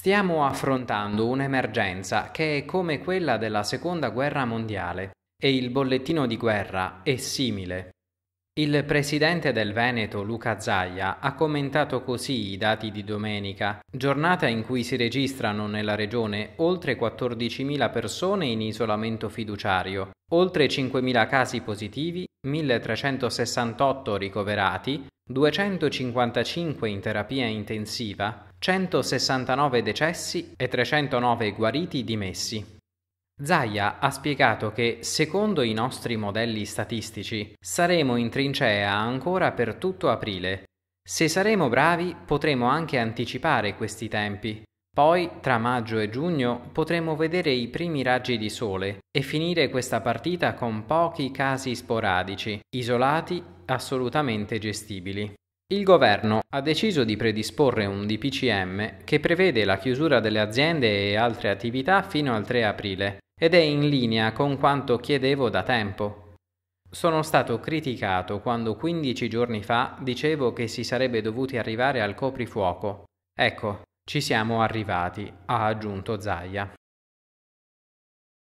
Stiamo affrontando un'emergenza che è come quella della Seconda Guerra Mondiale e il bollettino di guerra è simile. Il presidente del Veneto Luca Zaia ha commentato così i dati di domenica, giornata in cui si registrano nella regione oltre 14.000 persone in isolamento fiduciario, oltre 5.000 casi positivi, 1.368 ricoverati, 255 in terapia intensiva, 169 decessi e 309 guariti dimessi. Zaia ha spiegato che, secondo i nostri modelli statistici, saremo in trincea ancora per tutto aprile. Se saremo bravi potremo anche anticipare questi tempi. Poi, tra maggio e giugno, potremo vedere i primi raggi di sole e finire questa partita con pochi casi sporadici, isolati, assolutamente gestibili. Il governo ha deciso di predisporre un DPCM che prevede la chiusura delle aziende e altre attività fino al 3 aprile ed è in linea con quanto chiedevo da tempo. Sono stato criticato quando 15 giorni fa dicevo che si sarebbe dovuti arrivare al coprifuoco. Ecco, ci siamo arrivati, ha aggiunto Zaia.